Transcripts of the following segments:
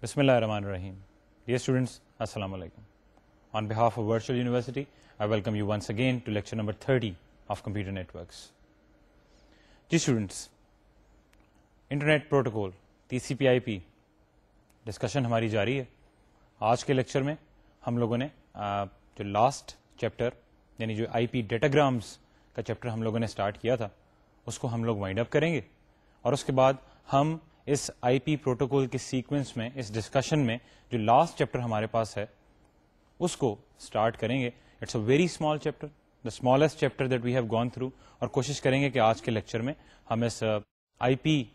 Bismillah ar-Rahman ar-Rahim. Dear students, Assalamu alaikum. On behalf of Virtual University, I welcome you once again to lecture number 30 of Computer Networks. Dear students, Internet Protocol, TCP/IP discussion हमारी जारी है आज के lecture में हम लोगों ने जो लास्ट चैप्टर यानी जो आईपी डेटाग्राम्स का चैप्टर हम लोगों ने स्टार्ट किया था उसको हम लोग वाइंड अप करेंगे और उसके बाद हम इस आईपी प्रोटोकॉल के सीक्वेंस में इस डिस्कशन में जो लास्ट चैप्टर हमारे पास है उसको स्टार्ट करेंगे it's a very small chapter the smallest chapter that we have gone through और कोशिश करेंगे कि आज के लेक्चर में हम इस आईपी uh,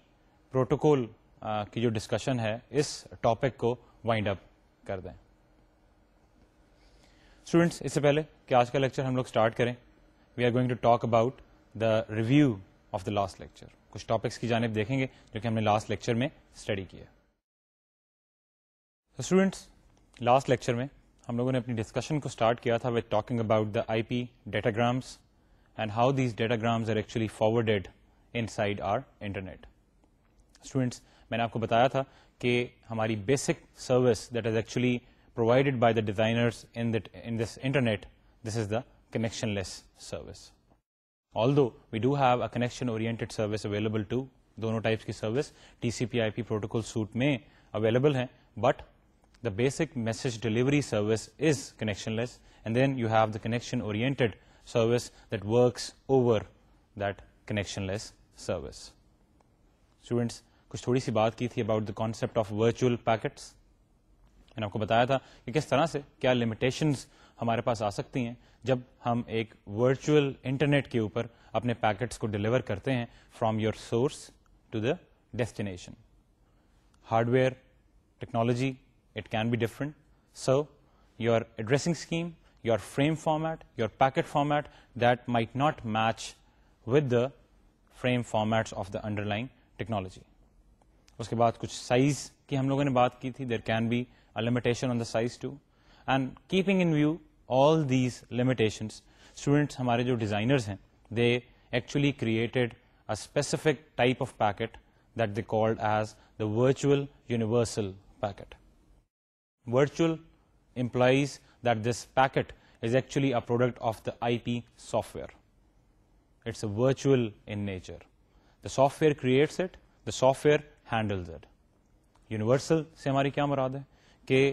प्रोटोकॉल uh, की जो डिस्कशन है इस टॉपिक को वाइंड अप कर दें स्टूडेंट्स इससे पहले कि आज का लेक्चर हम लोग स्टार्ट करें we are going to talk about the review of the last lecture कुछ टॉपिक्स की जानब देखेंगे जो कि हमने लास्ट लेक्चर में स्टडी किया तो स्टूडेंट्स लास्ट लेक्चर में हम लोगों ने अपनी डिस्कशन को स्टार्ट किया था with talking about the I P datagrams and how these datagrams are actually forwarded inside our internet students मैंने आपको बताया था कि हमारी basic service that is actually provided by the designers in in this internet this is the connectionless service although we do have a connection oriented service available to दोनों types की service TCP IP protocol suite में available हैं but the basic message delivery service is connectionless and then you have the connection oriented service that works over that connectionless service students कुछ थोड़ी सी बात की थी about the concept of virtual packets मैंने आपको बताया था कि किस तरह से क्या लिमिटेशंस हमारे पास आ सकती हैं जब हम एक वर्चुअल इंटरनेट के ऊपर अपने पैकेट्स को डिलीवर करते हैं from your source to the destination hardware technology it can be different. So your addressing scheme, your frame format, your packet format that might not match with the frame formats of the underlying technology. उसके बाद कुछ size की हम लोगों ने बात की थी there can be a limitation on the size to And keeping in view all these limitations, students, हमारे जो डिज़ाइनर्स हैं they actually created a specific type of packet that they called as the virtual universal packet virtual implies that this packet is actually a product of the IP software. It's a virtual in nature. The software creates it, the software handles it. Universal से हमारी क्या मुराद है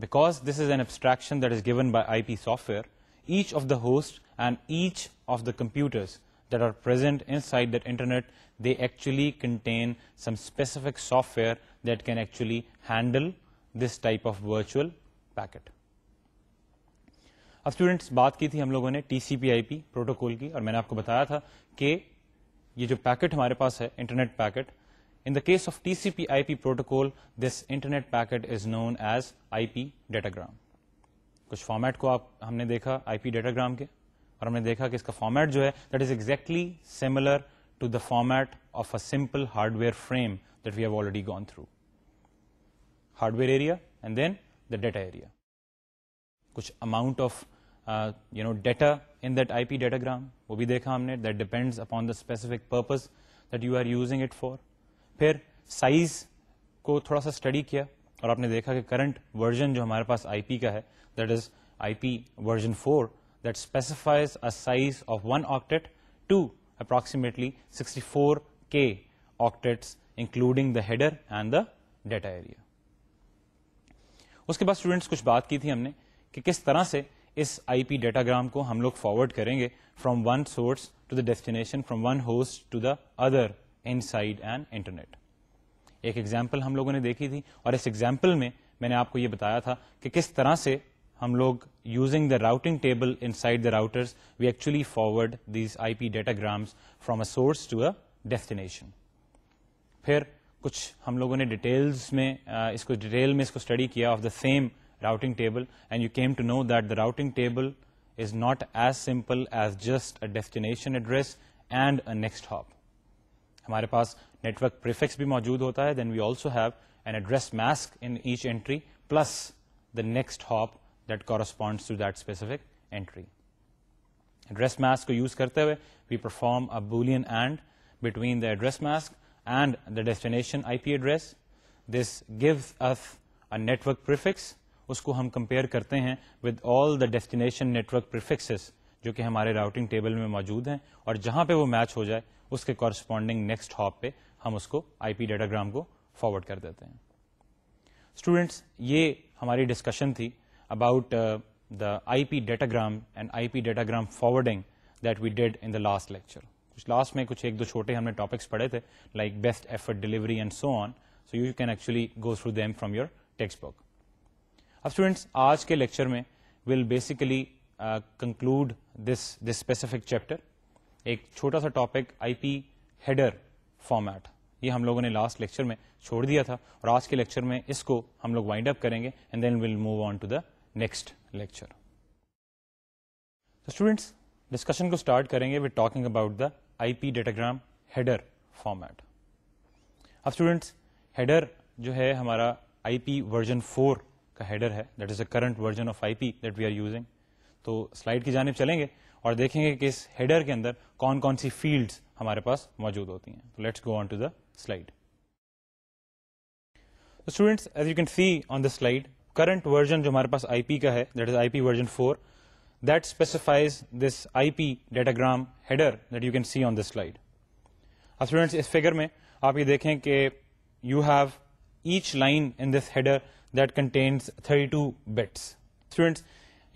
because this is an abstraction that is given by IP software, each of the hosts and each of the computers that are present inside that internet, they actually contain some specific software that can actually handle this type of virtual packet. अब students, बात की थी हम लोगों ने T C P I P protocol की और मैंने आपको बताया था in the case of TCP IP protocol, this internet packet is known as IP datagram. कुछ format को आप हमने देखा आईपी डेटाग्राम के और हमने देखा कि इसका format जो है that is exactly similar to the format of a simple hardware frame that we have already gone through hardware area and then the data area कुछ amount of you know data in that IP datagram वो भी देखा हमने that depends upon the specific purpose that you are using it for फिर size को थोड़ा सा study किया और आपने देखा कि करंट वर्जन जो हमारे पास आईपी का है that is IP version four that specifies a size of one octet to approximately 64k octets including the header and the data area उसके बाद स्टूडेंट्स कुछ बात की थी हमने कि किस तरह से इस आईपी डेटाग्राम को हम लोग फॉरवर्ड करेंगे from one source to the destination from one host to the other inside an internet एक एग्जाम्पल हम लोगों ने देखी थी और इस एग्जाम्पल में मैंने आपको ये बताया था कि किस तरह से हम लोग using the routing table inside the routers we actually forward these IP datagrams from a source to a destination फिर कुछ हम लोगों ने डिटेल्स में इसको डिटेल में इसको स्टडी किया of the same routing table and you came to know that the routing table is not as simple as just a destination address and a next hop. हमारे पास नेटवर्क प्रिफिक्स भी मौजूद होता है then we also have an address mask in each entry plus the next hop that corresponds to that specific entry address mask को use करते हुए we perform a boolean and between the address mask and the destination IP address. This gives us a network prefix. उसको हम compare करते हैं with all the destination network prefixes जो कि हमारे routing table में मौजूद हैं और जहां पे वो match हो जाए उसके कॉरस्पॉन्डिंग नेक्स्ट हॉप पे हम उसको आईपी डाटाग्राम को फॉरवर्ड कर देते हैं स्टूडेंट्स ये हमारी डिस्कशन थी about the IP datagram and IP datagram forwarding that we did in the last lecture कुछ लास्ट में कुछ एक दो छोटे हमने टॉपिक्स पढ़े थे like best effort delivery and so on so you can actually go through them from your textbook अब स्टूडेंट्स आज के लेक्चर में will basically conclude this this specific chapter एक छोटा सा टॉपिक आईपी हेडर फॉर्मेट ये हम लोगों ने लास्ट लेक्चर में छोड़ दिया था और आज के लेक्चर में इसको हम लोग वाइंड अप करेंगे and then will move on to the next lecture तो स्टूडेंट्स डिस्कशन को स्टार्ट करेंगे with talking about the IP datagram header format अब स्टूडेंट्स हेडर जो है हमारा आईपी वर्जन फोर का हेडर है that is a current version of IP that we are using तो स्लाइड की जानब चलेंगे और देखेंगे कि इस हेडर के अंदर कौन कौन सी फील्ड्स हमारे पास मौजूद होती हैं तो let's go on to the slide तो students as you can see on the slide current version जो हमारे पास आईपी का है that is IP version four that specifies this IP datagram header that you can see on this slide. अब students इस figure में आप ये देखें कि you have each line in this header that contains 32 bits students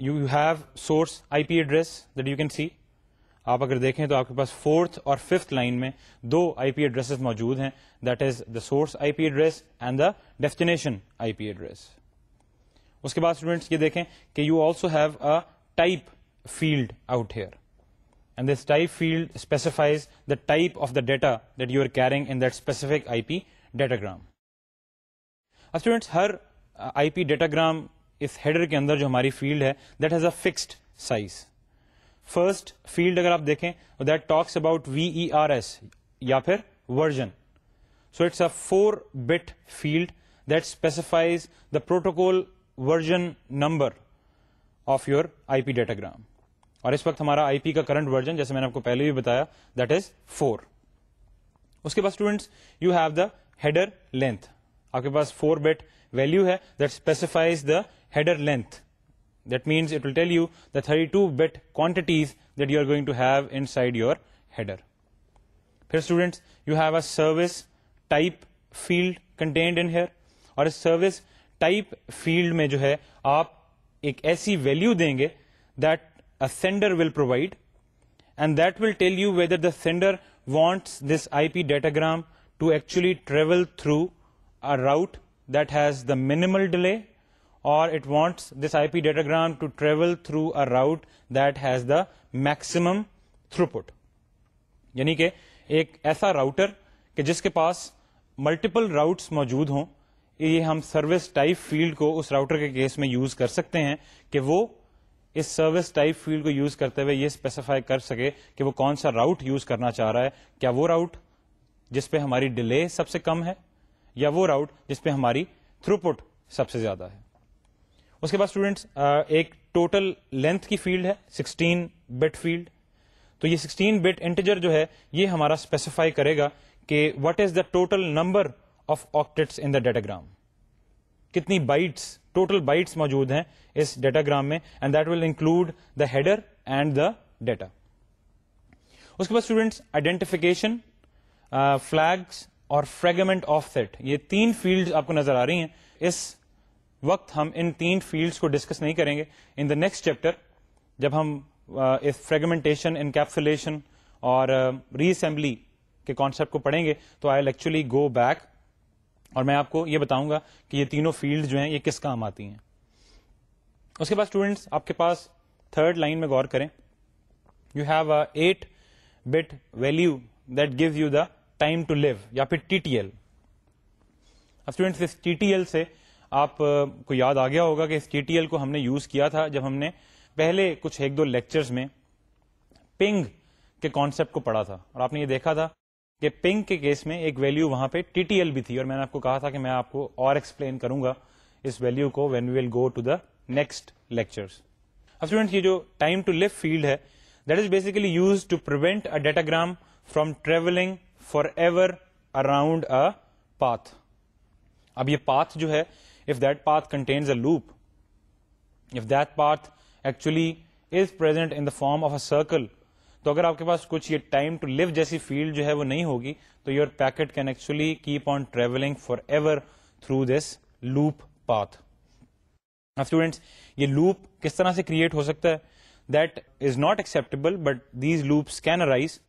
you have source IP address that you can see आप अगर देखें तो आपके पास फोर्थ और फिफ्थ लाइन में दो आईपी एड्रेसेस मौजूद हैं that is the source IP address and the destination IP address उसके बाद स्टूडेंट्स ये देखें कि you also have a type field out here and this type field specifies the type of the data that you are carrying in that specific IP datagram. Uh, students, हर uh, IP datagram इस header के अंदर जो हमारी field है that has a fixed size first field अगर आप देखें that talks about V R S या फिर version so it's a four bit field that specifies the protocol version number of your IP datagram और इस वक्त हमारा आईपी का करंट वर्जन जैसे मैंने आपको पहले भी बताया दैट इज फोर उसके बाद students you have the header length आपके पास four bit value that specifies the header length. That means it will tell you the 32-bit quantities that you are going to have inside your header. Here students, you have a service type field contained in here or a service type field में जो है आप एक ऐसी value देंगे that a sender will provide and that will tell you whether the sender wants this IP datagram to actually travel through a route that has the minimal delay or it wants this IP datagram to travel through a route that has the maximum throughput. यानी कि एक ऐसा router कि जिसके पास multiple routes मौजूद हों ये हम सर्विस टाइप फील्ड को उस राउटर के केस में यूज कर सकते हैं कि वो इस सर्विस टाइप फील्ड को यूज करते हुए ये स्पेसिफाई कर सके कि वो कौन सा राउट यूज करना चाह रहा है क्या वो राउट जिसपे हमारी डिले सबसे कम है या वो राउट जिसपे हमारी थ्रूपुट सबसे ज्यादा है उसके बाद स्टूडेंट्स एक टोटल लेंथ की फील्ड है 16 बिट फील्ड तो ये 16 बिट इंटीजर जो है ये हमारा स्पेसिफाई करेगा कि what is the total number of octets in the datagram कितनी बाइट्स टोटल बाइट्स मौजूद हैं इस डेटाग्राम में and that will include the header and the data उसके बाद स्टूडेंट्स आइडेंटिफिकेशन फ्लैग्स और फ्रेगमेंट ऑफसेट ये तीन फील्ड आपको नजर आ रही हैं इस वक्त हम इन तीन फील्ड्स को डिस्कस नहीं करेंगे इन द नेक्स्ट चैप्टर जब हम इस फ्रेगमेंटेशन इनकैप्सुलेशन और रीअसेंबली uh, के कॉन्सेप्ट को पढ़ेंगे तो आई एक्चुअली गो बैक और मैं आपको ये बताऊंगा कि ये तीनों फील्ड जो हैं ये किस काम आती हैं उसके बाद स्टूडेंट्स आपके पास थर्ड लाइन में गौर करें you have eight bit value that gives you the time to live या फिर टीटीएल अब स्टूडेंट्स इस टीटीएल से आप को याद आ गया होगा कि इस टीटीएल को हमने यूज किया था जब हमने पहले कुछ एक दो लेक्चर्स में पिंग के कॉन्सेप्ट को पढ़ा था और आपने ये देखा था कि पिंग के केस में एक वैल्यू वहां पे टीटीएल भी थी और मैंने आपको कहा था कि मैं आपको और एक्सप्लेन करूंगा इस वैल्यू को when we will go to the next lectures अब स्टूडेंट्स ये जो टाइम टू लिव फील्ड है that is basically use to prevent a datagram from travelling for ever around a path अब ये पाथ जो है if that path contains a loop if that path actually is present in the form of a circle तो अगर आपके पास कुछ ये टाइम टू लिव जैसी फील्ड जो है वो नहीं होगी तो your packet can actually keep on travelling for ever through this loop path अब स्टूडेंट्स ये लूप किस तरह से क्रिएट हो सकता है that is not acceptable but these loops can arise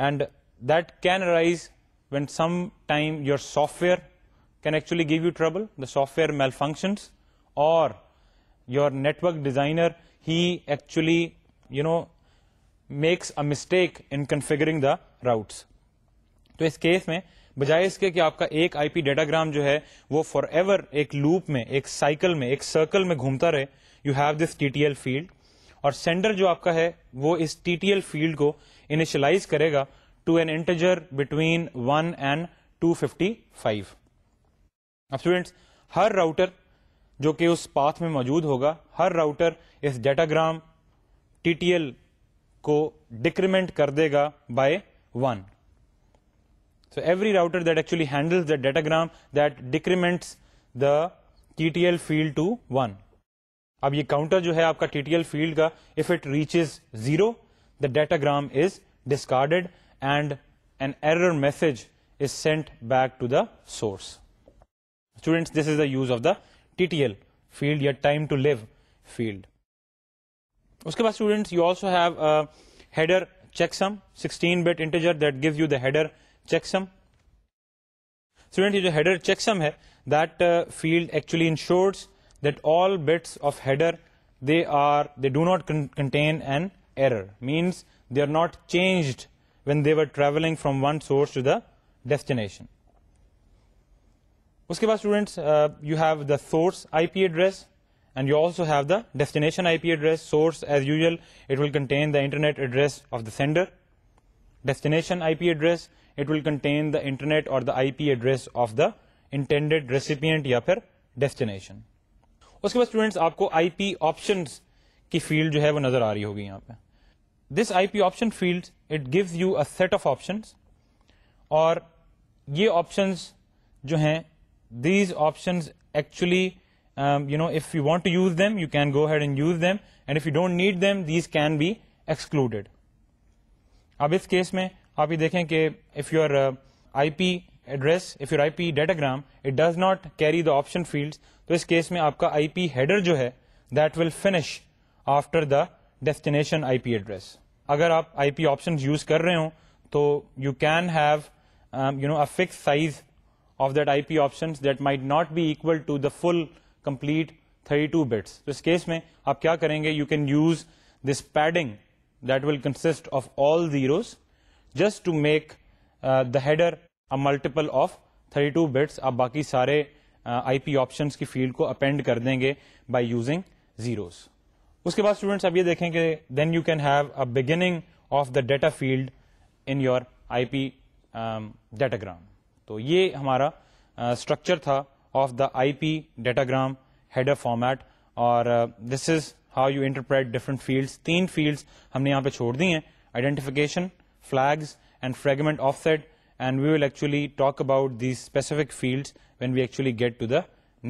and that can arise when sometime your software can actually give you trouble, the software malfunctions, or your network designer, he actually, you know, makes a mistake in configuring the routes. तो इस case में बजाय इसके कि आपका एक IP datagram जो है वो फॉर एवर एक लूप में एक साइकिल में एक सर्कल में घूमता रहे you have this TTL field और सेंडर जो आपका है वो इस टीटीएल फील्ड को इनिशियलाइज करेगा to an integer between 1 and 255 अब स्टूडेंट्स हर राउटर जो कि उस पाथ में मौजूद होगा हर राउटर इस डेटाग्राम टीटीएल को डिक्रीमेंट कर देगा by one so every router that actually handles the datagram that decrements the TTL field to 1 अब ये काउंटर जो है आपका TTL फील्ड का if it reaches zero the datagram is discarded and an error message is sent back to the source. Students, this is the use of the TTL field या time to live field. उसके बाद students, you also have a header checksum, 16-bit integer that gives you the header checksum. Students, ये जो header checksum है, that uh, field actually ensures that all bits of header they are they do not con contain an error means they are not changed when they were traveling from one source to the destination. उसके बाद students you have the source IP address and you also have the destination IP address source as usual it will contain the internet address of the sender destination IP address it will contain the internet or the IP address of the intended recipient या फिर destination उसके बाद students आपको IP options की field जो है वो नजर आ रही होगी यहाँ पे this IP option field, it gives you a set of options or ये options जो हैं, these options actually, um, you know, if you want to use them, you can go ahead and use them and if you don't need them, these can be excluded. अब इस case में आप ये देखें if your uh, IP address, if your IP datagram, it does not carry the option fields, तो इस case में आपका IP header जो है, that will finish after the destination IP address अगर आप आईपी ऑप्शन यूज कर रहे हो तो you can have you know a fix size of that IP option that might not be equal to the full complete 32 bits तो इस case में आप क्या करेंगे you can use this padding that will consist of all zeros just to make the header a multiple of 32 bits आप बाकी सारे IP uh, options की फील्ड को अपेंड कर देंगे बाय यूजिंग जीरोस उसके बाद स्टूडेंट्स अब ये देखें कि then you can have a beginning of the data field in your IP datagram तो ये हमारा स्ट्रक्चर uh, था of the IP datagram header format और this is how you interpret different fields तीन फील्ड्स हमने यहाँ पे छोड़ दी हैं identification flags and fragment offset and we will actually talk about these specific fields when we actually get to the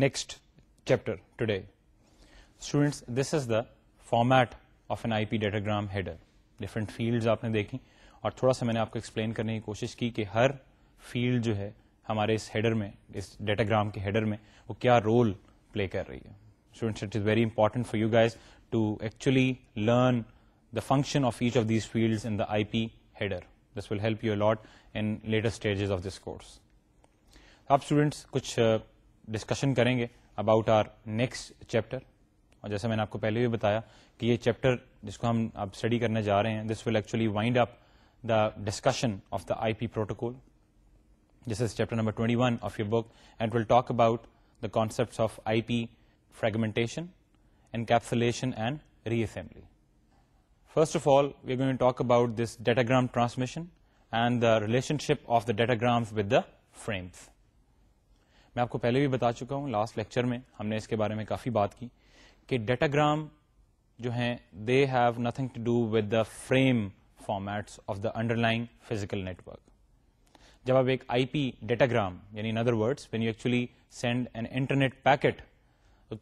next chapter today. Students, this is the format of an IP datagram header different fields आपने देखी और थोड़ा सा मैंने आपको explain करने की कोशिश की कि हर फील्ड जो है हमारे इस हेडर में इस डेटाग्राम के हेडर में वो क्या रोल प्ले कर रही है students it is very important for you guys to actually learn the function of each of these fields in the IP header this will help you a lot in later stages of this course आप students कुछ discussion uh, करेंगे about our next chapter और जैसा मैंने आपको पहले भी बताया कि ये चैप्टर जिसको हम अब स्टडी करने जा रहे हैं this will actually wind up the discussion of the IP protocol this is chapter number 21 of your book and we'll talk about the concepts of IP fragmentation, encapsulation and reassembly. First of all, we're going to talk about this datagram transmission and the relationship of the datagrams with the frames. मैं आपको पहले भी बता चुका हूँ last lecture में हमने इसके बारे में काफ़ी बात की कि datagram, they have nothing to do with the frame formats of the underlying physical network. जब आप एक आईपी डेटाग्राम यानी in other words when you actually send an internet packet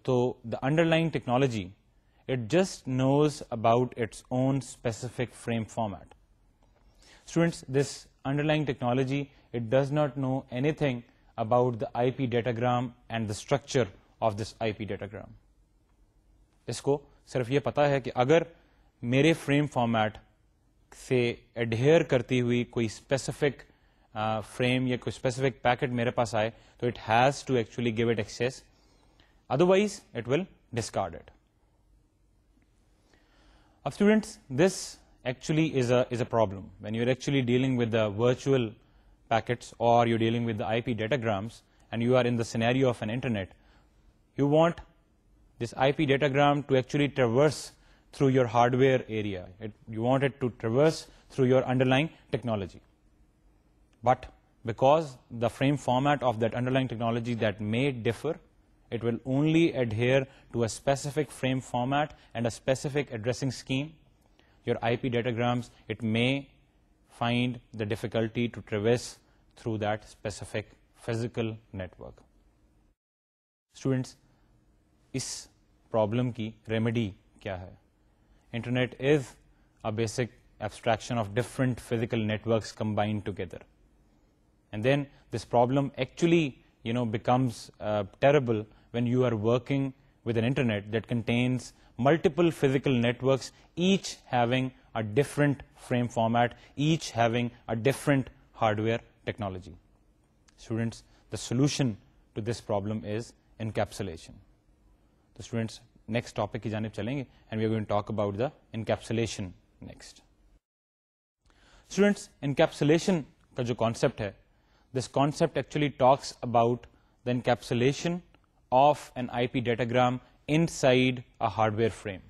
तो the underlying it just knows about its own specific frame format. Students, this underlying technology, it does not know anything about the IP datagram and the structure of this IP datagram. इसको सिर्फ ये पता है कि अगर मेरे frame format से adhere करती हुई कोई स्पेसिफिक फ्रेम या कोई स्पेसिफिक पैकेट मेरे पास आए तो it has to actually give it access otherwise it will discard it now students this actually is a is a problem when you're actually dealing with the virtual packets or you're dealing with the ip datagrams and you are in the scenario of an internet you want this IP datagram to actually traverse through your hardware area. It, you want it to traverse through your underlying technology. But because the frame format of that underlying technology that may differ, it will only adhere to a specific frame format and a specific addressing scheme. Your IP datagrams, it may find the difficulty to traverse through that specific physical network. Students, this problem की remedy क्या है internet is a abstraction of different physical networks combined together. And then this problem actually, you know, becomes uh, terrible when you are working with an internet that contains multiple physical networks, each having a different frame format, each having a different hardware technology. Students, the solution to this problem is encapsulation. तो students next topic की जानब चलेंगे and we are going talk about the encapsulation next students encapsulation का जो concept है this concept actually talks about the encapsulation of an IP datagram inside a hardware frame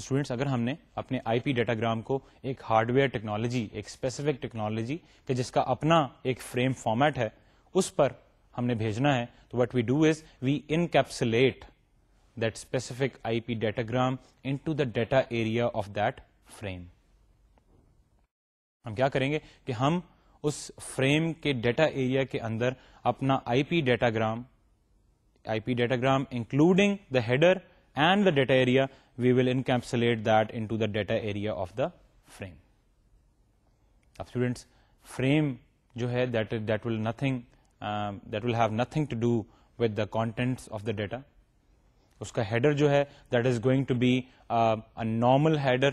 students अगर हमने अपने IP datagram को एक हार्डवेयर टेक्नोलॉजी एक specific technology के जिसका अपना एक फ्रेम फॉर्मेट है उस पर हमने भेजना है तो what we do is we encapsulate that specific IP datagram into the data area of that frame. हम क्या करेंगे कि हम उस फ्रेम के डेटा एरिया के अंदर अपना IP datagram IP datagram including the header and the data area we will encapsulate that into the data area of the frame अब स्टूडेंट्स फ्रेम जो है that that will nothing um, that will have nothing to do with the contents of the data Uska header jo hai, that is going to be uh, a normal header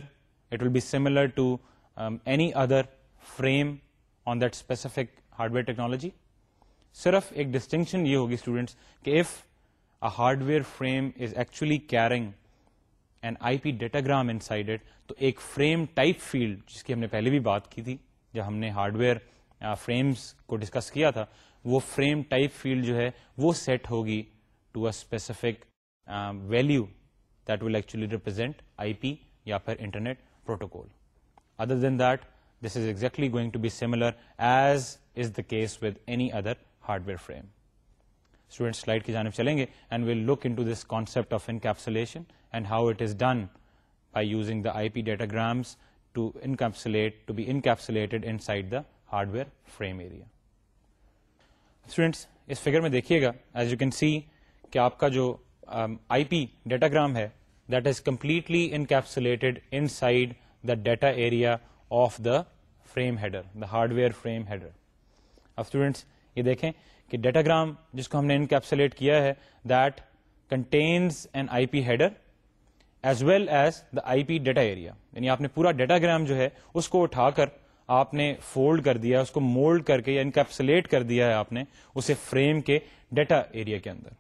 it will be similar to um, any other frame on that specific hardware technology Sirf ek distinction ye होगी students ke if a hardware frame is actually carrying an IP datagram inside it to ek frame type field जिसकी हमने पहले भी बात की थी जब हमने hardware frames को discuss किया था वो फ्रेम टाइप फील्ड जो है वो सेट होगी a specific um, value that will actually represent IP या फिर Internet Protocol. other than that this is exactly going to be similar as is the case with any other hardware frame students slide ki janib chalenge and we'll look into this concept of encapsulation and how it is done by using the ip datagrams to encapsulate to be encapsulated inside the hardware frame area students इस figure में देखिएगा as you can see कि आपका जो IP um, datagram है that is completely encapsulated inside the data area of the frame header the hardware frame header अब students ये देखें कि डेटाग्राम जिसको हमने इनकैप्सुलेट किया है that contains an IP header as well as the IP data area यानी आपने पूरा डेटाग्राम जो है उसको उठाकर आपने फोल्ड कर दिया उसको मोल्ड करके या इनकैप्सुलेट कर दिया है आपने उसे फ्रेम के डेटा एरिया के अंदर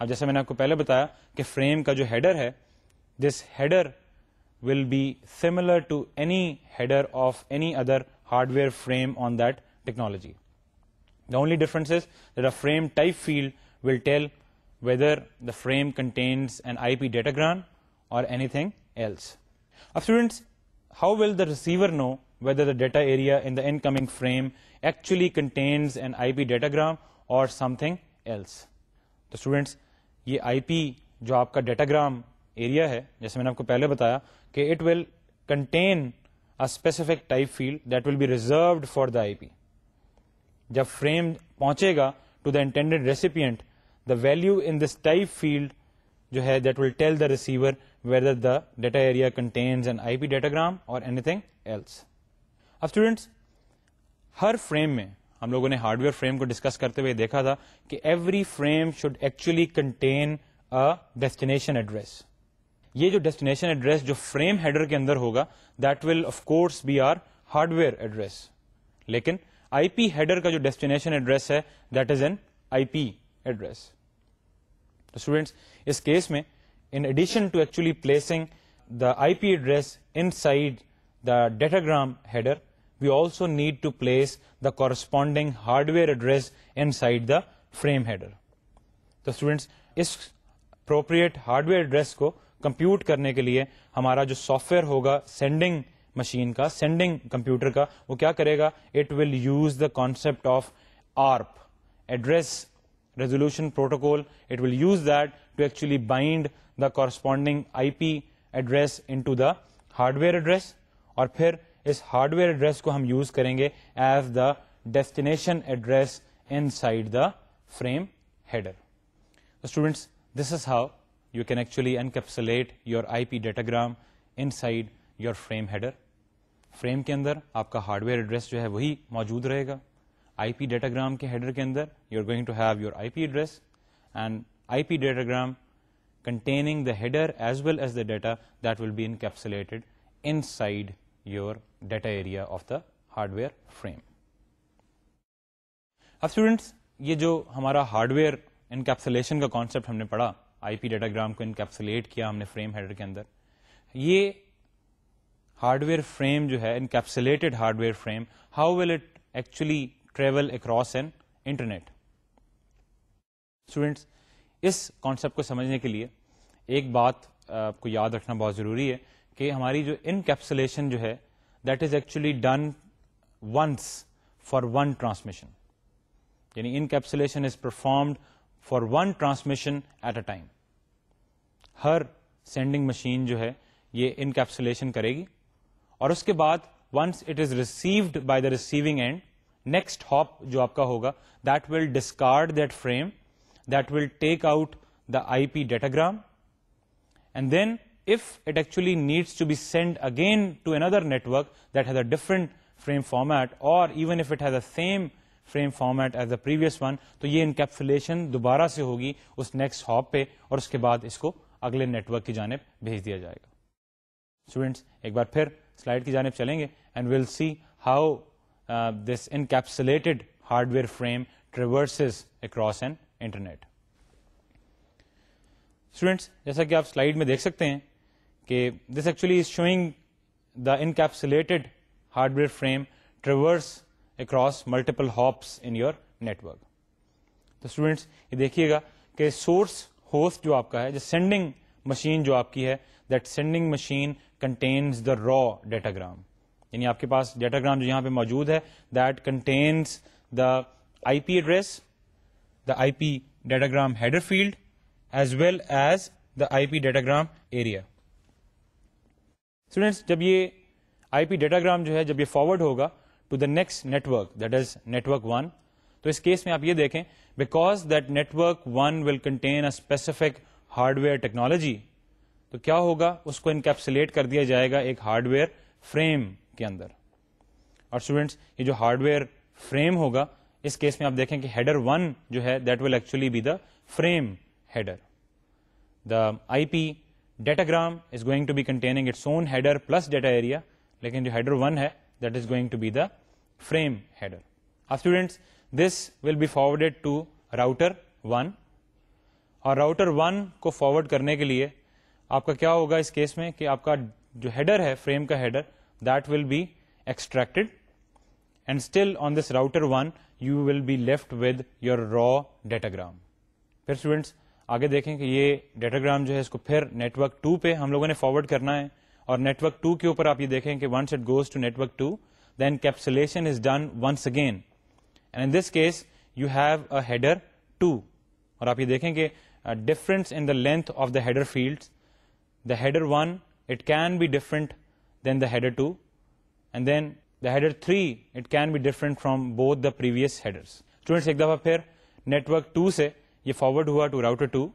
अब जैसे मैंने आपको पहले बताया कि फ्रेम का जो हेडर है this header will be similar to any header of any other hardware frame on that technology. The only difference is that a frame type field will tell whether the frame contains an IP datagram or anything else. Now students, how will the receiver know whether the data area in the incoming frame actually contains an IP datagram or something else. तो students, ये IP जो आपका datagram area है, जैसे मैंने आपको पहले बताया, कि it will contain a specific type field that will be reserved for the IP. जब frame पहुंचेगा to the intended recipient, the value in this type field जो है that will tell the receiver whether the data area contains an IP datagram or anything else. अब students हर frame में हम लोगों ने हार्डवेयर फ्रेम को डिस्कस करते हुए देखा था कि every frame should actually contain a destination address ये जो डेस्टिनेशन एड्रेस जो फ्रेम हेडर के अंदर होगा that will of course be our hardware address लेकिन आईपी हेडर का जो डेस्टिनेशन एड्रेस है that is an IP address तो स्टूडेंट्स इस केस में in addition to actually placing the IP address inside the datagram header, we also need to place the corresponding hardware address inside the frame header. The students this appropriate hardware address को compute करने के लिए हमारा जो software होगा sending machine का sending computer का वो क्या करेगा it will use the concept of ARP address resolution protocol it will use that to actually bind the corresponding IP address into the hardware address और फिर इस हार्डवेयर एड्रेस को हम यूज करेंगे as the destination address inside the frame header students this is how you can actually encapsulate your IP datagram inside your frame header. Frame के अंदर आपका hardware address जो है वही मौजूद रहेगा आईपी डेटाग्राम के हेडर के अंदर you are going to have your IP address and IP datagram containing the header as well as the data that will be encapsulated inside your data area of the hardware frame. अब students ये जो हमारा hardware encapsulation का concept हमने पढ़ा IP datagram को encapsulate किया हमने फ्रेम हेडर के अंदर ये हार्डवेयर फ्रेम जो है encapsulated hardware frame how will it actually travel across an internet students इस कॉन्सेप्ट को समझने के लिए एक बात आपको याद रखना बहुत जरूरी है कि हमारी जो इनकैप्सुलेशन जो है that is actually done once for one transmission यानी encapsulation is performed for one transmission at a time हर सेंडिंग मशीन जो है ये इनकैप्सुलेशन करेगी और उसके बाद once it is received by the receiving end next hop जो आपका होगा that will discard that frame that will take out the IP datagram and then if it actually needs to be sent again to another network that has a different frame format or even if it has the same frame format as the previous one, तो ये encapsulation दोबारा से होगी उस next hop पे और उसके बाद इसको अगले network की जानब भेज दिया जाएगा Students, एक बार फिर slide की जानब चलेंगे and we'll see how uh, this encapsulated hardware frame traverses across an internet. Students जैसा कि आप स्लाइड में देख सकते हैं कि this actually is showing the encapsulated hardware frame traverse across multiple hops in your network तो स्टूडेंट्स ये देखिएगा कि सोर्स होस्ट जो आपका है जो सेंडिंग मशीन जो आपकी है that sending machine contains the raw datagram यानी आपके पास डेटाग्राम जो यहां पे मौजूद है that contains the IP address the IP datagram header field as well as the IP datagram area students जब ये आईपी डेटाग्राम जो है जब ये फॉरवर्ड होगा to the next network that is network one तो इस केस में आप ये देखें because that network one will contain a specific hardware technology तो क्या होगा उसको इनकेप्सुलेट कर दिया जाएगा एक हार्डवेयर फ्रेम के अंदर और स्टूडेंट्स ये जो हार्डवेयर फ्रेम होगा इस केस में आप देखें कि हेडर वन जो है that will actually be the frame header the IP datagram is going to be containing its own header plus data area लेकिन जो हेडर वन है that is going to be the frame header अब students this will be forwarded to router one और router one को forward करने के लिए आपका क्या होगा इस केस में कि आपका जो हेडर है फ्रेम का header that will be extracted and still on this router 1 you will be left with your raw datagram. Dear students, आगे देखें कि ये डेटाग्राम जो है इसको फिर नेटवर्क टू पे हम लोगों ने फॉरवर्ड करना है और नेटवर्क टू के ऊपर आप ये देखें कि once it goes to network two then capsulation is done once again and in this case you have a header two और आप ये देखेंगे difference in the length of the header field the header one it can be different than the header 2 and then the header 3 it can be different from both the previous headers students ek dafa phir network 2 se ये forward हुआ to router two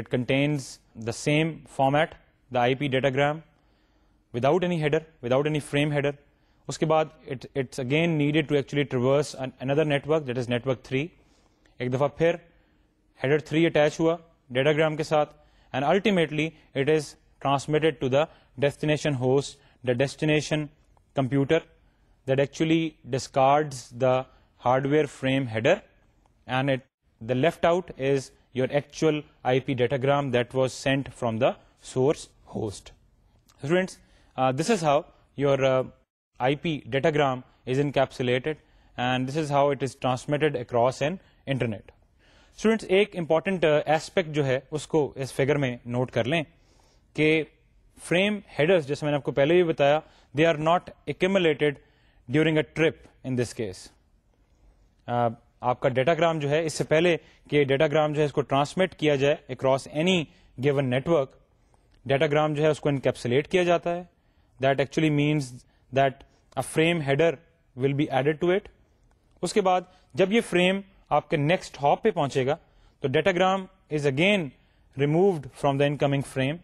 it contains the same format the IP datagram without any header without any frame header उसके बाद it, it's again needed to actually traverse another network that is network 3 एक दफा फिर header 3 attach हुआ datagram के साथ and ultimately it is transmitted to the destination host the destination computer that actually discards the hardware frame header and it the left out is your actual IP datagram that was sent from the source host. Students, uh, this is how your uh, IP datagram is encapsulated and this is how it is transmitted across an internet. Students, एक important uh, aspect जो है उसको इस figure में note कर लें कि frame headers जैसे मैंने आपको पहले भी बताया they are not accumulated during a trip in this case. Uh, आपका डेटाग्राम जो है इससे पहले कि डेटाग्राम जो है इसको ट्रांसमिट किया जाए across any given network datagram जो है उसको इनकेप्सुलेट किया जाता है that actually means that a frame header will be added to it उसके बाद जब ये फ्रेम आपके नेक्स्ट हॉप पे पहुंचेगा तो datagram is again removed from the incoming frame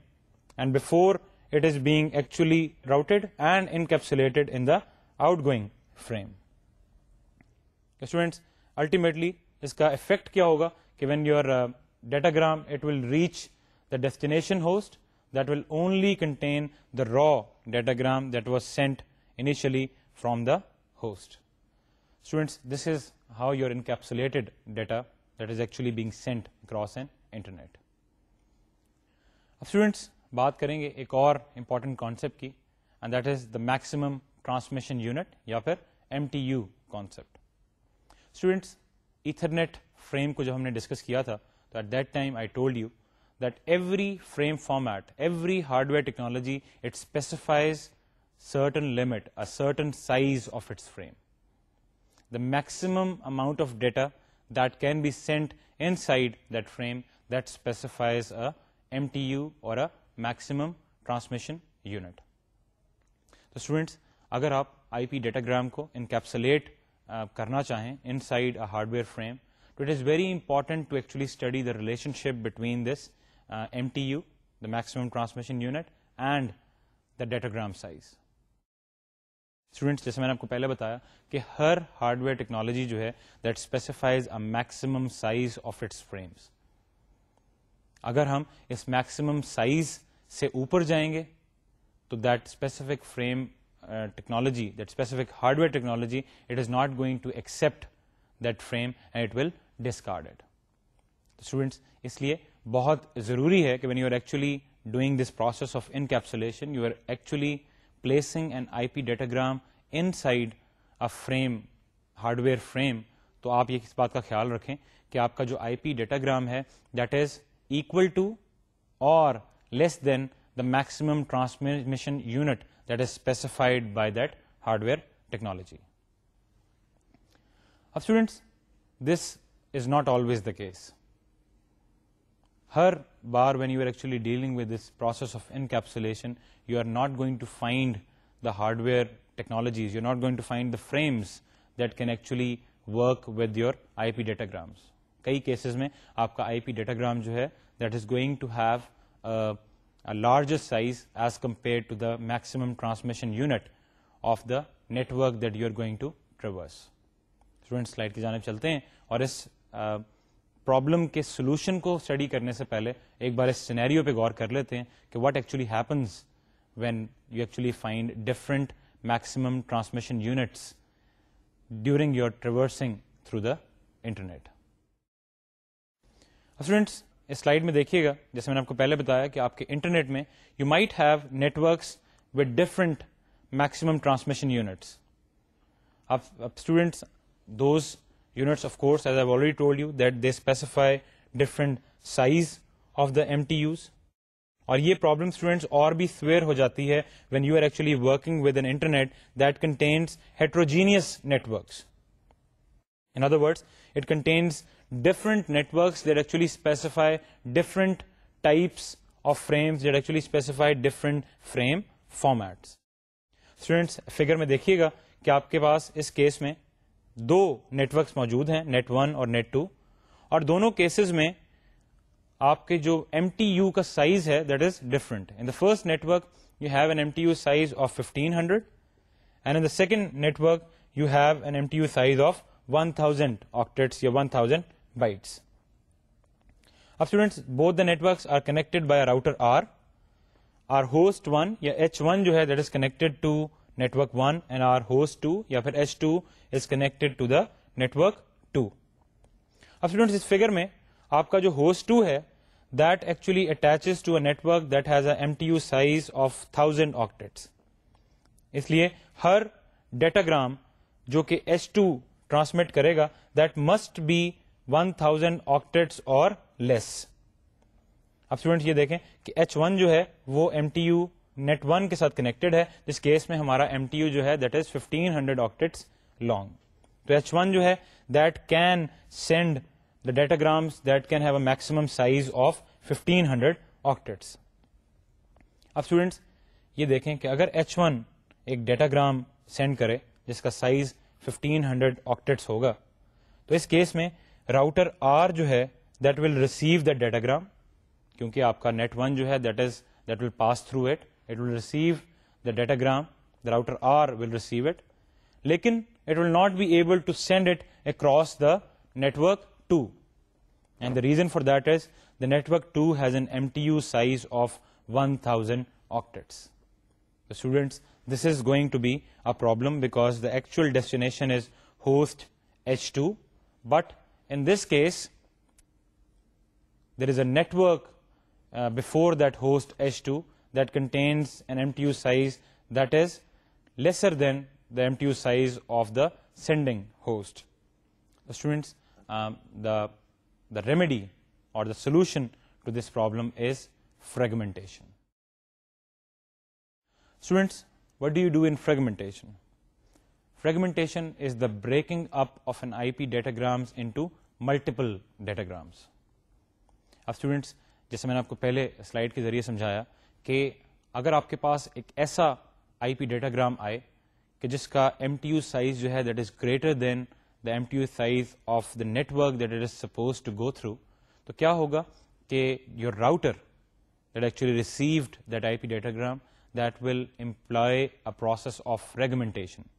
and before it is being actually routed and encapsulated in the outgoing frame. Okay, students, Ultimately, इसका effect क्या होगा कि when your datagram it will reach the destination host that will only contain the raw datagram that was sent initially from the host. Students, this is how your encapsulated data that is actually being sent across an internet. अब students, बात करेंगे एक और important concept की and that is the maximum transmission unit या MTU concept. Students, Ethernet frame, को जब हमने डिस्कस किया था तो at that time that every frame format, every hardware technology, it specifies certain limit, a certain size of its frame. The maximum amount of data that can be sent inside that frame that specifies a MTU or a maximum transmission unit. So students, अगर आप IP datagram को encapsulate करना चाहें inside a hardware frame तो it is very important to actually study the relationship between this M T U the maximum transmission unit and the datagram size students जैसे मैंने आपको पहले बताया कि हर हार्डवेयर टेक्नोलॉजी जो है that specifies a maximum size of its frames अगर हम इस मैक्सिमम साइज से ऊपर जाएंगे तो that specific frame Uh, technology, that specific hardware technology, it is not going to accept that frame and it will discard it. Students, इसलिए बहुत ज़रूरी है कि when you are actually doing this process of encapsulation, you are actually placing an IP datagram inside a frame, hardware frame, तो आप ये इस बात का ख्याल रखें कि आपका जो IP datagram है, that is equal to or less than the maximum transmission unit that is specified by that hardware technology. Of students, this is not always the case. Her bar, when you are actually dealing with this process of encapsulation, you are not going to find the hardware technologies, you are not going to find the frames that can actually work with your IP datagrams. कई cases में आपका IP datagram that is going to have a larger size as compared to the maximum transmission unit of the network that you are going to traverse. Student slide की जानब चलते हैं और इस problem के solution को study करने से पहले एक बार इस पे गौर कर लेते हैं कि what actually happens when you actually find different maximum transmission units during your traversing through the internet. Now, students, इस स्लाइड में देखिएगा जैसे मैंने आपको पहले बताया कि आपके इंटरनेट में you might have networks with different maximum transmission units आप students those units of course as I've already told you that they specify different size of the MTUs और ये problem students और भी severe हो जाती है when you are actually working with an internet that contains heterogeneous networks in other words it contains different networks that actually specify different types of frames that actually specify different frame formats. Students, figure में देखिएगा कि आपके पास इस case में दो networks मौजूद हैं, net 1 और net 2, और दोनों cases में आपके जो MTU का size है, that is different. In the first network, you have an MTU size of 1500, and in the second network, you have an MTU size of 1000 octets या 1000 bytes. अब स्टूडेंट्स both the networks are connected by router R R host one या H one जो है that is connected to network one and R host two या फिर H two is connected to the network two अब students इस figure में आपका जो होस्ट टू है that actually attaches to a network that has an MTU size of 1000 octets. इसलिए हर datagram जो कि H2 ट्रांसमिट करेगा that must be 1000 ऑक्टेट्स और लेस अब स्टूडेंट्स ये देखें कि H1 जो है वो MTU नेट वन के साथ कनेक्टेड है जिस केस में हमारा एम जो है दैट इज 1500 ऑक्टेट्स लॉन्ग तो एच वन जो है that can send the datagrams that can have a maximum size of 1500 octets अब स्टूडेंट्स ये देखें कि अगर एच वन एक डेटाग्राम सेंड करे जिसका साइज 1500 ऑक्टेट्स होगा तो इस केस में Router R, जो है that will receive the datagram क्योंकि आपका नेट वन जो है दैट इज दैट will पास through it it will receive the datagram the it will not be able to send it across the network 2. And the reason for that is the network 2 has an MTU size of 1000 octets. So students, this is going to be a problem because the actual destination is host H2, but in this case, there is a network uh, before that host H2 that contains an MTU size that is lesser than the MTU size of the sending host. the students, um, the, the remedy or the solution to this problem is fragmentation. Students, what do you do in fragmentation? Fragmentation is the breaking up of an IP datagrams into multiple datagrams. अब students जैसे मैंने आपको पहले slide के जरिए समझाया कि अगर आपके पास एक ऐसा आईपी डेटाग्राम आए कि जिसका एम टी यू साइज जो है that is greater than the M T U size of the network that it is suppose to go through तो क्या होगा कि your router that actually received that IP datagram that will employ a process of fragmentation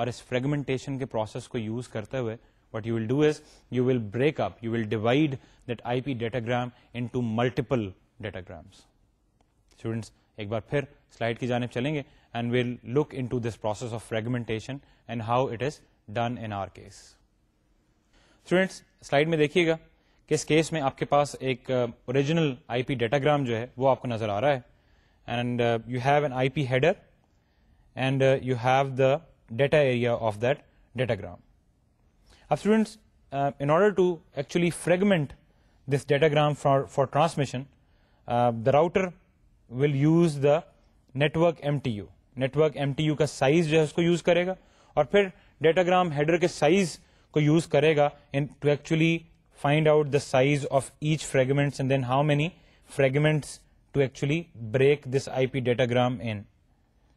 or as fragmentation के process को use करते हुए what you will do is you will break up, you will divide that IP datagram into multiple datagrams. Students, एक बार फिर slide की जानब चलेंगे and we'll look into this process of fragmentation and how it is done in our case. Students, slide में देखिएगा कि इस case में आपके पास एक ओरिजिनल आईपी डेटाग्राम जो है वो आपको नजर आ रहा है and you have an IP header and you have the data area of that datagram. Uh, students, in order to actually fragment this datagram for, for transmission, uh, the router will use the network MTU. Network MTU ka size jo usko use karega aur phir datagram header ke size ko use karega and to actually find out the size of each fragments and then how many fragments to actually break this IP datagram in.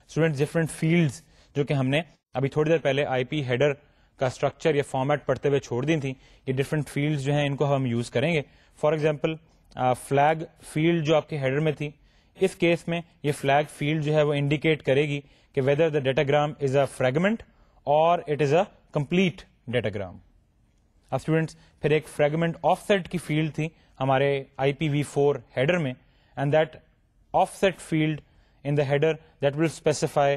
Students, different fields jo ke humne अभी थोड़ी देर पहले IP header का structure या format पढ़ते हुए छोड़ दी थी ये डिफरेंट फील्ड जो हैं इनको हम यूज करेंगे फॉर एग्जाम्पल फ्लैग फील्ड जो आपके हेडर में थी इस केस में ये फ्लैग फील्ड जो है वो इंडिकेट करेगी कि whether the datagram is a fragment और it is a complete datagram अब स्टूडेंट्स फिर एक फ्रेगमेंट ऑफसेट की फील्ड थी हमारे IPv4 हेडर में and that offset field in the header that will specify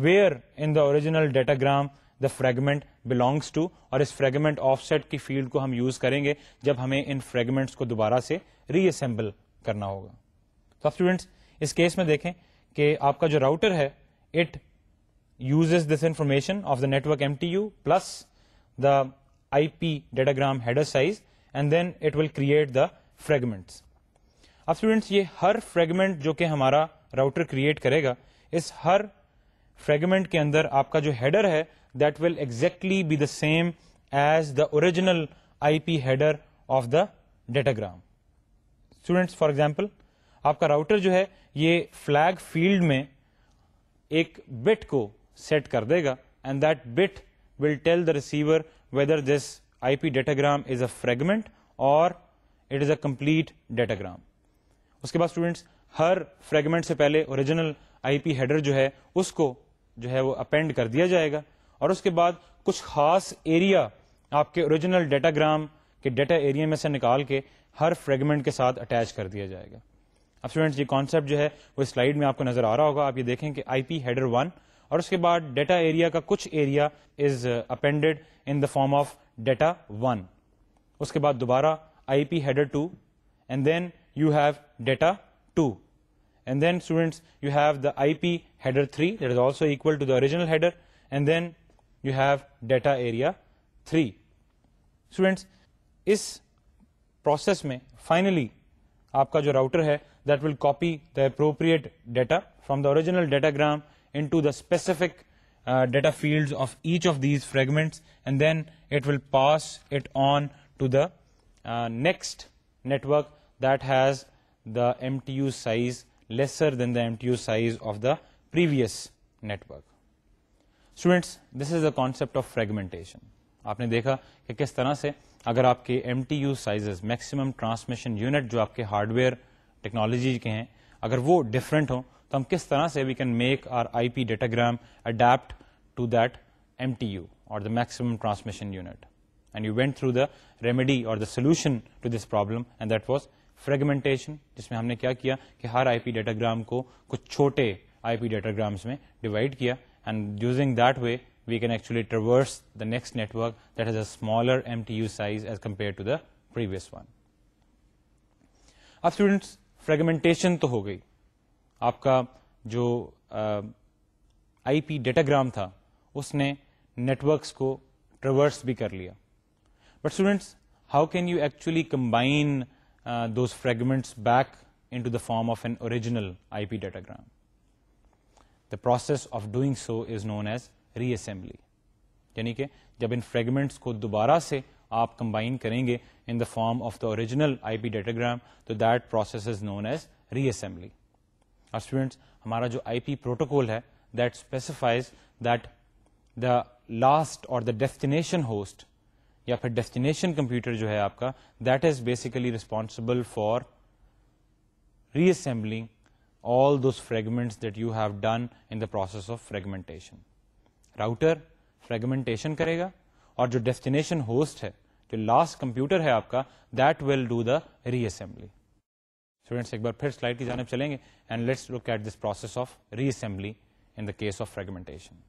where in the original datagram the fragment belongs to और इस फ्रेगमेंट ऑफसेट की फील्ड को हम यूज करेंगे जब हमें इन फ्रेगमेंट्स को दोबारा से रीअसेंबल करना होगा तो स्टूडेंट्स इस केस में देखें कि आपका जो राउटर है it uses this information of the network MTU plus the IP datagram header size and then it will create the fragments. अब स्टूडेंट्स ये हर फ्रेगमेंट जो कि हमारा राउटर क्रिएट करेगा इस हर फ्रेगमेंट के अंदर आपका जो हेडर है that will exactly be the same as the original IP header of the datagram students for example आपका राउटर जो है ये फ्लैग फील्ड में एक बिट को सेट कर देगा and that bit will tell the receiver whether this IP datagram is a fragment or it is a complete datagram. उसके बाद स्टूडेंट्स हर फ्रेगमेंट से पहले ओरिजिनल आईपी हेडर जो है उसको जो है वो अपेंड कर दिया जाएगा और उसके बाद कुछ खास एरिया आपके ओरिजिनल डेटाग्राम के डेटा एरिया में से निकाल के हर फ्रेगमेंट के साथ अटैच कर दिया जाएगा अब स्टूडेंट्स ये कॉन्सेप्ट जो है वो स्लाइड में आपको नजर आ रहा होगा आप ये देखें कि आईपी हेडर वन और उसके बाद डेटा एरिया का कुछ area is appended in the form of data one उसके बाद दोबारा IP header two and then you have data two and then students you have the IP header 3 that is also equal to the original header and then you have data area 3 students is process me finally आपका router that will copy the appropriate data from the original datagram into the specific uh, data fields of each of these fragments and then it will pass it on to the uh, next network that has the MTU size lesser than the MTU size of the previous network. Students, this is the concept of fragmentation. आपने देखा कि किस तरह से अगर आपके M T U sizes maximum transmission unit जो आपके हार्डवेयर टेक्नोलॉजी के हैं अगर वो डिफरेंट हो तो हम किस तरह से we can make our or the datagram adapt to that M T U और the maximum transmission unit and you went through the remedy fragmentation जिसमें हमने क्या किया कि हर आईपी डाटाग्राम को कुछ छोटे आईपी डाटाग्राम्स में डिवाइड किया and using that way we can actually traverse the next network that has a smaller MTU size as compared to the previous one. अब students fragmentation तो हो गई आपका जो आई पी डेटाग्राम था उसने नेटवर्क्स को ट्रवर्स भी कर लिया but students how can you actually combine uh, those fragments back into the form of an original IP datagram. The process of doing so is known as reassembly. यानी कि जब इन fragments को दोबारा से आप कंबाइन करेंगे in the form of the original IP datagram तो that process is known as reassembly और स्टूडेंट्स हमारा जो आईपी प्रोटोकॉल है that specifies that the last और द डेस्टिनेशन होस्ट या फिर डेस्टिनेशन कंप्यूटर जो है आपका that is basically responsible for reassembling all those fragments that you have done in the process of fragmentation. Router fragmentation करेगा और जो destination host है जो last computer है आपका that will do the reassembly. Students एक बार फिर slide की जानब चलेंगे and let's look at this process of reassembly in the case of fragmentation.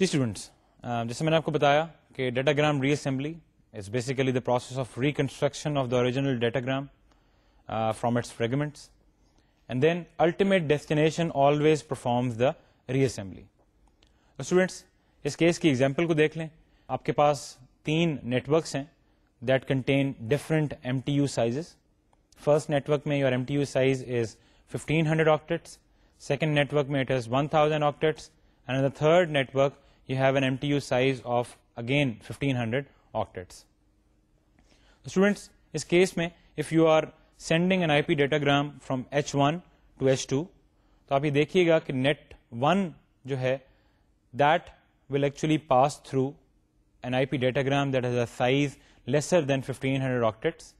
Ji students, जैसे मैंने आपको बताया Okay, datagram reassembly is basically the process of reconstruction of the original datagram uh, from its fragments. And then ultimate destination always performs the reassembly. Students, इस case की example को देख लें आपके पास तीन नेटवर्क्स हैं that contain different M T U sizes first network 1500 octets second network meters 1000 octets and in the third network you have an MTU size of again 1500 octets. Students, इस case में if you are sending an IP datagram from H1 to H2, तो आप ये देखिएगा कि net 1 जो है that will actually pass through an IP datagram that has a size lesser than 1500 octets.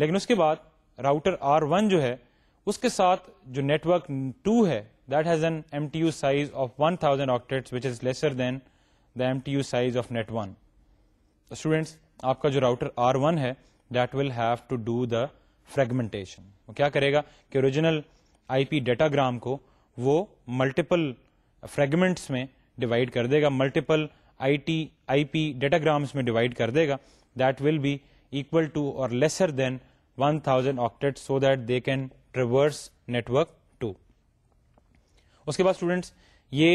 लेकिन उसके बाद राउटर R1 जो है उसके साथ जो नेटवर्क 2 है that has an MTU size of 1000 octets which is lesser than 1500 the M T U size of net one students आपका जो राउटर आर वन है that will have to do the fragmentation वो क्या करेगा कि original IP datagram को वो multiple fragments में डिवाइड कर देगा मल्टीपल आईटी आईपी डेटाग्राम्स में डिवाइड कर देगा that will be equal to or lesser than 1000 octets so that they can traverse network 2 उसके बाद स्टूडेंट्स ये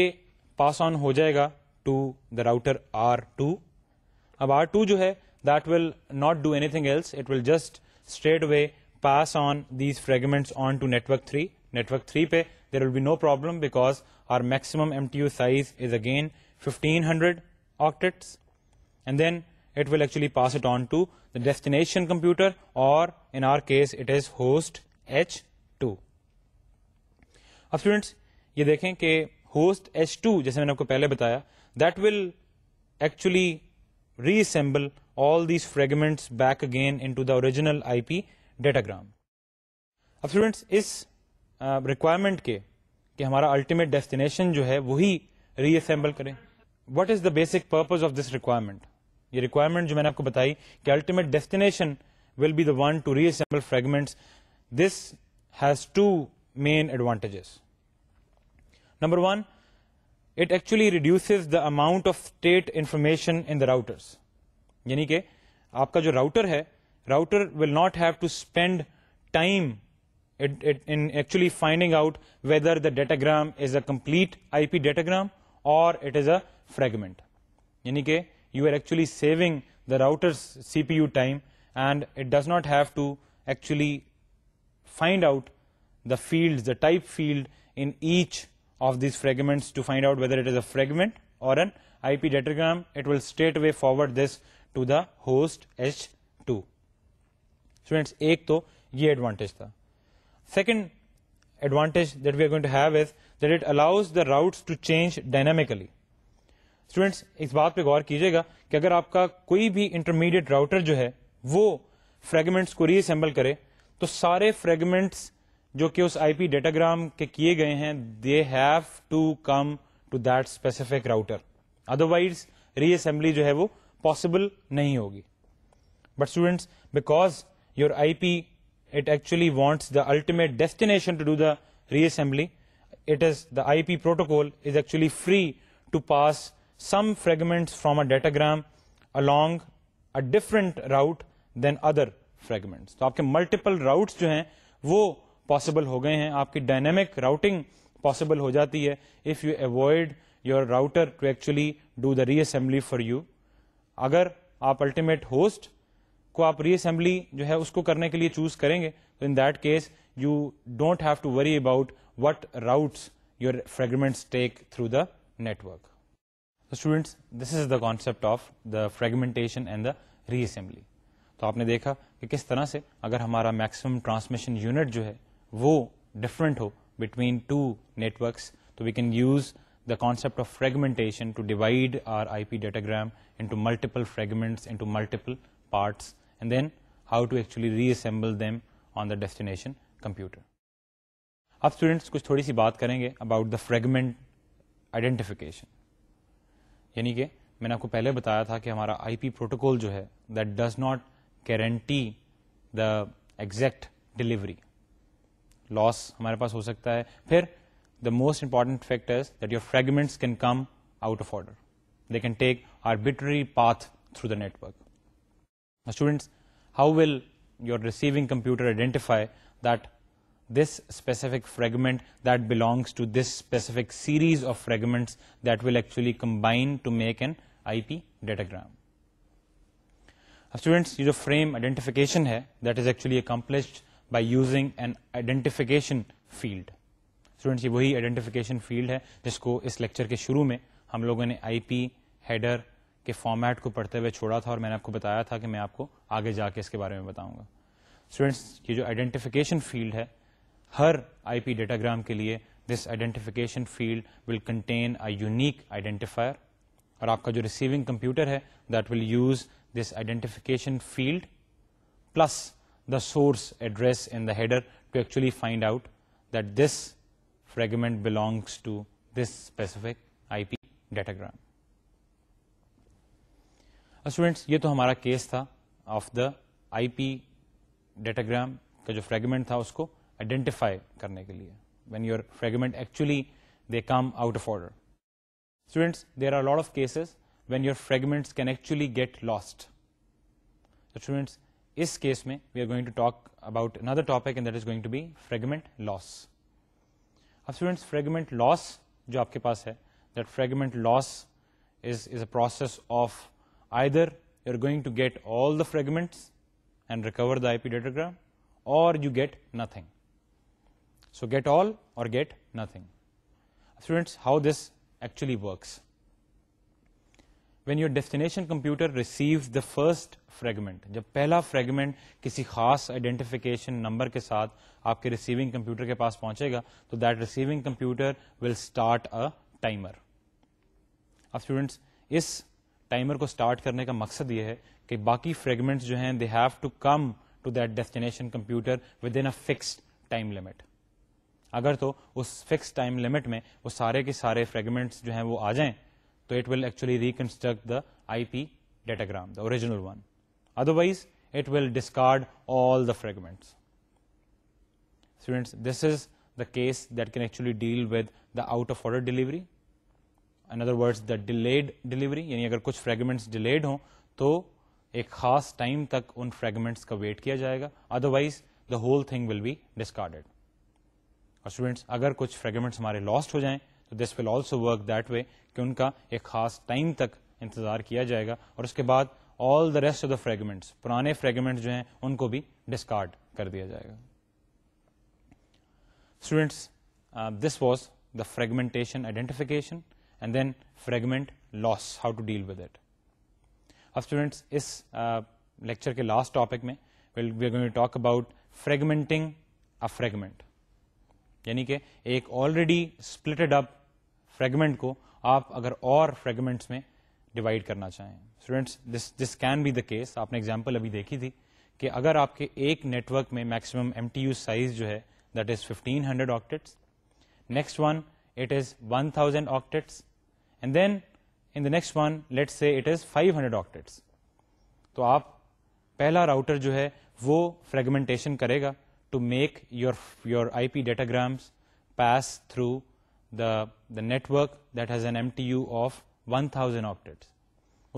पास ऑन हो जाएगा to the router R two अब आर टू जो है that will not do anything else it will just straight way pass on these fragments on to network three network three पे there will be no problem because our maximum M T U size is again fifteen hundred octets and then it will actually pass it on to the destination computer or in our case it is host H2. अब students ये देखें कि host H2 जैसे मैंने आपको पहले बताया that will actually reassemble all these fragments back again into the original IP datagram. अब स्टूडेंट्स इस रिक्वायरमेंट के कि हमारा अल्टीमेट डेस्टिनेशन जो है वही रीअसेंबल करें what is the basic purpose of this requirement ये रिक्वायरमेंट जो मैंने आपको बताई कि will be the one to reassemble fragments. This has two main advantages. Number one, it actually reduces the amount of state information in the routers. यानी कि आपका जो router है router will not have to spend time it, it, in actually finding out whether the datagram is a complete IP datagram or it is a fragment. यानी कि you are actually saving the router's CPU time and it does not have to actually find out the fields, the type field in each of these fragments to find out whether it is a fragment or an IP datagram, it will straight away forward this to the host H2. Students, ek तो ye advantage tha. Second advantage that we are going to have is that it allows the routes to change dynamically. Students, इस बात पे गौर कीजिएगा कि अगर आपका कोई भी इंटरमीडिएट राउटर जो है वो फ्रेगमेंट्स को रीअसेंबल करे तो सारे फ्रेगमेंट्स जो कि उस आईपी डेटाग्राम के किए गए हैं they have to come to that specific router otherwise reassembly जो है वो पॉसिबल नहीं होगी but students because your IP it actually wants the ultimate destination to do the reassembly it is the ip protocol is actually free to pass some fragments from a datagram along a different route than other fragments तो आपके multiple routes जो हैं वो possible हो गए हैं आपकी dynamic routing possible हो जाती है if you avoid your router to actually do the reassembly for you अगर आप अल्टीमेट होस्ट को आप रीअसेंबली जो है उसको करने के लिए चूज करेंगे तो in that case you don't have to worry about what routes your fragments take through the network. So students, this is the concept of the fragmentation and the reassembly. तो आपने देखा कि किस तरह से अगर हमारा मैक्सिमम ट्रांसमिशन यूनिट जो है वो different हो between two networks. So we can use the concept of fragmentation to divide our IP datagram into multiple fragments, into multiple parts, and then how to actually reassemble them on the destination computer. अब students, कुछ थोड़ी सी बात करेंगे about the fragment identification यानी कि मैंने आपको पहले बताया था कि हमारा आईपी प्रोटोकॉल जो है that does not guarantee Loss, हमारे पास हो सकता है फिर the most important fact is that your fragments can come out of they can take arbitrary path through the network. Now students, how will your receiving computer identify that this specific fragment that belongs to this specific series of fragments that will actually combine to make an IP datagram? Now students, use जो frame identification है, that is actually accomplished by using an identification field students ये वही identification field है जिसको इस lecture के शुरू में हम लोगों ने आईपी हेडर के फॉर्मेट को पढ़ते हुए छोड़ा था और मैंने आपको बताया था कि मैं आपको आगे जाके इसके बारे में बताऊंगा स्टूडेंट्स ये जो आइडेंटिफिकेशन फील्ड है हर आईपी डेटाग्राम के लिए this identification field will contain a unique identifier और आपका जो रिसीविंग कंप्यूटर है that will use this identification field plus the source address in the header to actually find out that this fragment belongs to this specific IP datagram. Uh, students, یہ تو ہمارا case تھا of the IP datagram کا جو fragment تھا اس کو identify کرنے when your fragment actually they come out of order. Students, there are a lot of cases when your fragments can actually get lost. students, इस case में we are going to talk about another topic, and that is going to be fragment loss. Loss अब students fragment loss जो आपके पास है that is is a process of either you're going to get all the fragments and recover the IP datagram or you get nothing. So get all or get nothing. Students, how this actually works. when your destination computer receives the first fragment जब पहला fragment किसी खास identification number के साथ आपके receiving computer के पास पहुंचेगा तो that receiving computer will start a timer अब students इस timer को start करने का मकसद ये है कि बाकी fragments जो हैं they have to come to that destination computer within a fixed time limit अगर तो उस फिक्स टाइम लिमिट में वो सारे के सारे फ्रेगमेंट्स जो हैं वो आ जाएं So it will actually reconstruct the IP datagram, the original one. Otherwise, it will discard all the fragments. Students, this is the case that can actually deal with the out of order delivery. In other words, the delayed delivery, यानी अगर कुछ fragments delayed हों तो एक खास time तक उन fragments का wait किया जाएगा otherwise the whole thing will be discarded. और students, अगर कुछ fragments हमारे lost हो जाएं तो this will also work that way कि उनका एक खास टाइम तक इंतजार किया जाएगा और उसके बाद all the rest of the fragments पुराने फ्रेगमेंट्स जो हैं उनको भी डिस्कार्ड कर दिया जाएगा students this was the fragmentation identification and then fragment loss how to deal with it अब स्टूडेंट्स इस लेक्चर uh, के लास्ट टॉपिक में will we going to talk about fragmenting a fragment यानी कि एक ऑलरेडी स्प्लिटेड अप फ्रेगमेंट को आप अगर और फ्रेगमेंट्स में डिवाइड करना चाहें students this this can be the case आपने एग्जाम्पल अभी देखी थी कि अगर आपके एक नेटवर्क में maximum M T U size जो है that is 1500 hundred octets next one it is 1000 thousand octets and then in the next one let's say it is 500 hundred octets तो आप पहला राउटर जो है वो फ्रेगमेंटेशन करेगा to make your your IP datagrams pass through the, the network that has an MTU of 1000 octets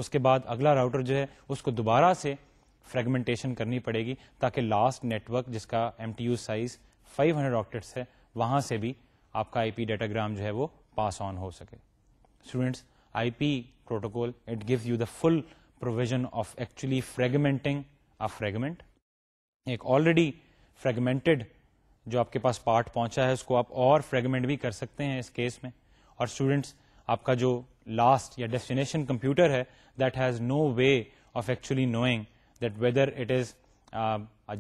उसके बाद अगला राउटर जो है उसको दोबारा से फ्रेगमेंटेशन करनी पड़ेगी ताकि लास्ट नेटवर्क जिसका MTU साइज 500 हंड्रेड ऑक्टेट्स है वहां से भी आपका आईपी डाटाग्राम जो है वो पास ऑन हो सके students IP protocol it gives you the full provision of actually fragmenting a fragment एक ऑलरेडी फ्रेगमेंटेड जो आपके पास पार्ट पहुंचा है उसको आप और फ्रेगमेंट भी कर सकते हैं इस केस में और स्टूडेंट्स आपका जो लास्ट या डेस्टिनेशन कंप्यूटर है that has no way of actually knowing that whether it is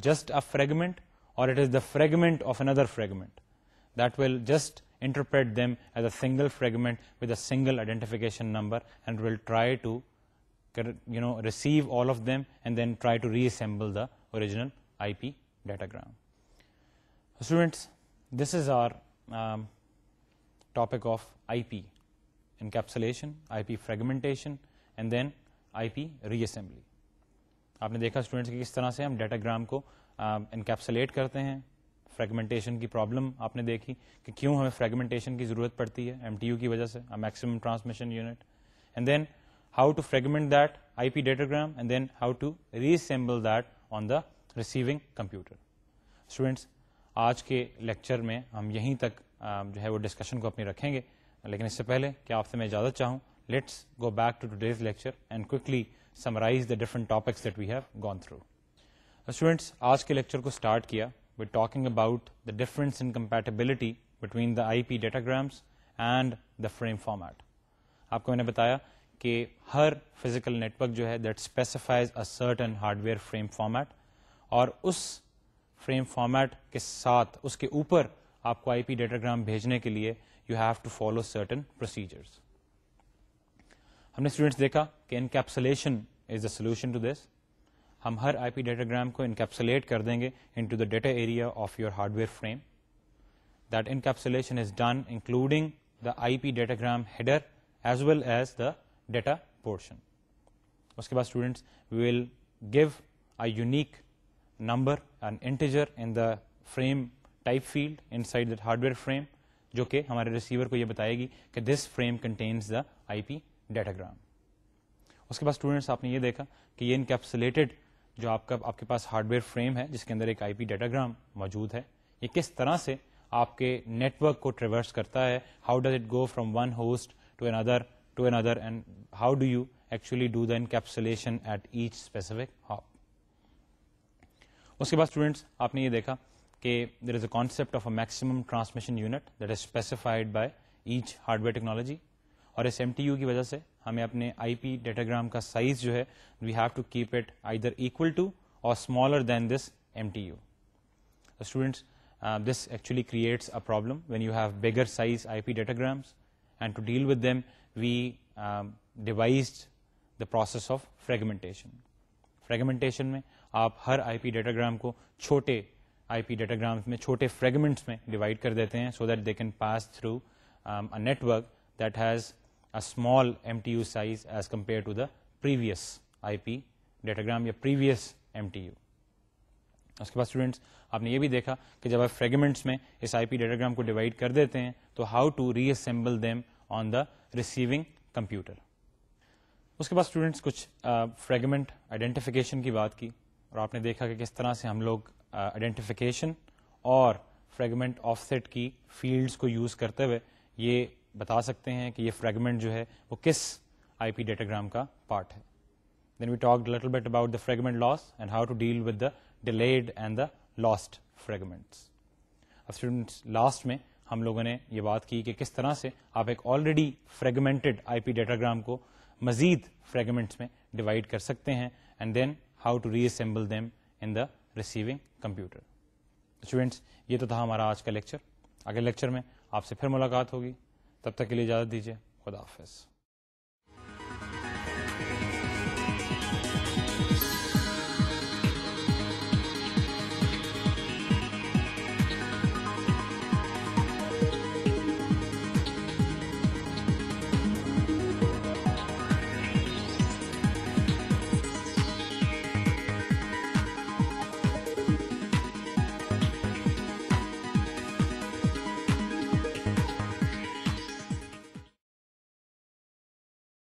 just a fragment or it is the fragment of another fragment that will just interpret them as a single fragment with a single identification number and will try to you know receive all of them and then try to reassemble the original IP datagram. students, this is our um, topic of IP encapsulation, IP fragmentation, and then IP reassembly. आपने देखा students कि how तरह से हम datagram को encapsulate um, uh, करते हैं fragmentation की प्रॉब्लम आपने देखी कि क्यों हमें fragmentation how to fragment that IP datagram and then how to reassemble that on the receiving computer. Students, आज के लेक्चर में हम यहीं तक जो है वो डिस्कशन को अपनी रखेंगे लेकिन इससे पहले कि आपसे मैं इजाजत चाहूँ let's go back to today's lecture and quickly summarise the different topics that we have gone through students आज के लेक्चर को स्टार्ट किया we talking about the difference in compatibility between the I P datagrams and the frame format आपको मैंने बताया कि हर physical network जो है that specifies a certain hardware frame format और उस फ्रेम फॉर्मेट के साथ उसके ऊपर आपको आईपी डेटाग्राम भेजने के लिए you have to follow certain procedures हमने स्टूडेंट्स देखा कि encapsulation is the solution to this हम हर आईपी डेटाग्राम को इनकैप्सुलेट कर देंगे into the data area of your hardware frame that encapsulation is done including the IP datagram header as well as the data portion. उसके बाद students we will give a unique number, an integer in the frame type field inside that hardware frame, जो कि हमारे receiver को ये बताएगी कि this frame contains the IP datagram उसके बाद स्टूडेंट्स आपने ये देखा कि ये इनकेप्सुलेटेड जो आपका आपके पास हार्डवेयर फ्रेम है जिसके अंदर एक आईपी डाटाग्राम मौजूद है ये किस तरह से आपके नेटवर्क को ट्रेवर्स करता है how does it go from one host to another to another and how do you actually do the encapsulation at each specific hop उसके बाद स्टूडेंट्स आपने ये देखा कि there is a concept of a maximum transmission unit that is specified by each hardware technology और इस M की वजह से हमें अपने आईपी डेटाग्राम का साइज जो है we have to keep it either equal to और smaller than this M T U students this actually creates a problem when you have bigger size IP datagrams and to deal with them we um, devised the process of fragmentation. Fragmentation में आप हर IP datagram को छोटे IP डाटाग्राम्स में छोटे fragments में divide कर देते हैं so that they can pass through a network that has a small MTU size as compare to the previous IP datagram या प्रीवियस एमटीयू उसके बाद स्टूडेंट्स आपने ये भी देखा कि जब आप फ्रेगमेंट्स में इस आईपी डाटाग्राम को डिवाइड कर देते हैं तो how to reassemble them on the receiving computer उसके बाद स्टूडेंट्स कुछ फ्रेगमेंट uh, आइडेंटिफिकेशन की बात की और आपने देखा कि किस तरह से हम लोग आइडेंटिफिकेशन और फ्रेगमेंट ऑफसेट की फील्ड्स को यूज़ करते हुए ये बता सकते हैं कि ये फ्रेगमेंट जो है वो किस आईपी डेटाग्राम का पार्ट है then we talked a little bit about the fragment loss and how to deal with the delayed and the lost fragments अब स्टूडेंट्स लास्ट में हम लोगों ने ये बात की कि किस तरह से आप एक ऑलरेडी फ्रेगमेंटेड आईपी डेटाग्राम को मजीद फ्रेगमेंट्स में डिवाइड कर सकते हैं and then how to reassemble them in the receiving computer. Students ये तो था हमारा आज का लेक्चर अगले लेक्चर में आपसे फिर मुलाकात होगी तब तक के लिए इजाजत दीजिए खुदा हाफिज़